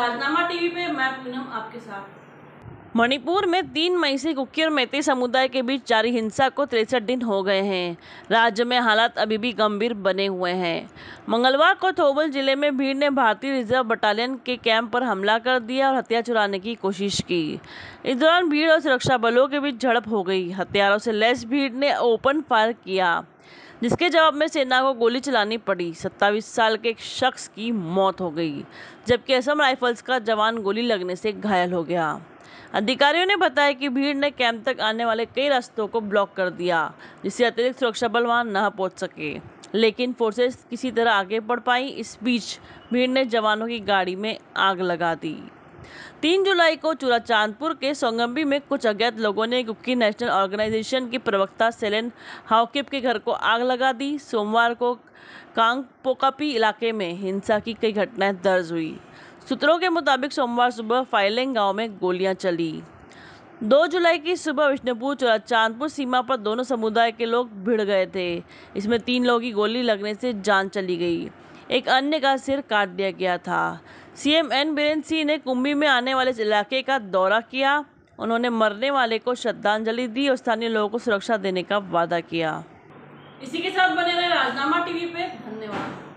राजनामा TV पे मैं पूनम आपके साथ मणिपुर में तीन मई से और मैती समुदाय के बीच जारी हिंसा को तिरसठ दिन हो गए हैं राज्य में हालात अभी भी गंभीर बने हुए हैं मंगलवार को थोबल जिले में भीड़ ने भारतीय रिजर्व बटालियन के कैंप पर हमला कर दिया और हत्या चुराने की कोशिश की इस दौरान भीड़ और सुरक्षा बलों के बीच झड़प हो गई हथियारों से लैस भीड़ ने ओपन फायर किया जिसके जवाब में सेना को गोली चलानी पड़ी सत्ताईस साल के एक शख्स की मौत हो गई जबकि असम राइफल्स का जवान गोली लगने से घायल हो गया अधिकारियों ने बताया कि भीड़ ने कैंप तक आने वाले कई रास्तों को ब्लॉक कर दिया जिससे अतिरिक्त सुरक्षा बल वहां न पहुंच सके लेकिन फोर्सेस किसी तरह आगे बढ़ पाई इस बीच भीड़ ने जवानों की गाड़ी में आग लगा दी तीन जुलाई को चूरा चांदपुर के सोंगम्बी में कुछ अज्ञात लोगों ने कुकी नेशनल ऑर्गेनाइजेशन की प्रवक्ता सेलेन हाउकिप के घर को आग लगा दी सोमवार को कांगपोकापी इलाके में हिंसा की कई घटनाएं दर्ज हुई सूत्रों के मुताबिक सोमवार सुबह फाइलिंग गांव में गोलियां चली दो जुलाई की सुबह विष्णुपुर चौरा चांदपुर सीमा पर दोनों समुदाय के लोग भिड़ गए थे इसमें तीन लोगों की गोली लगने से जान चली गई एक अन्य का सिर काट दिया गया था सीएम एन बीरेन सिंह ने कुंभी में आने वाले इलाके का दौरा किया उन्होंने मरने वाले को श्रद्धांजलि दी और स्थानीय लोगों को सुरक्षा देने का वादा किया इसी के साथ बने रहे राजनामा टीवी पे धन्यवाद